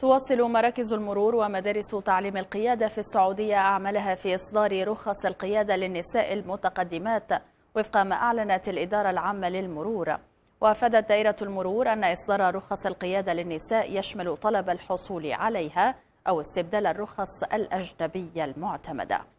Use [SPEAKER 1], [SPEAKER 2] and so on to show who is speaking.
[SPEAKER 1] تواصل مراكز المرور ومدارس تعليم القيادة في السعودية أعمالها في إصدار رخص القيادة للنساء المتقدمات وفق ما أعلنت الإدارة العامة للمرور وأفادت دائرة المرور أن إصدار رخص القيادة للنساء يشمل طلب الحصول عليها أو استبدال الرخص الأجنبية المعتمدة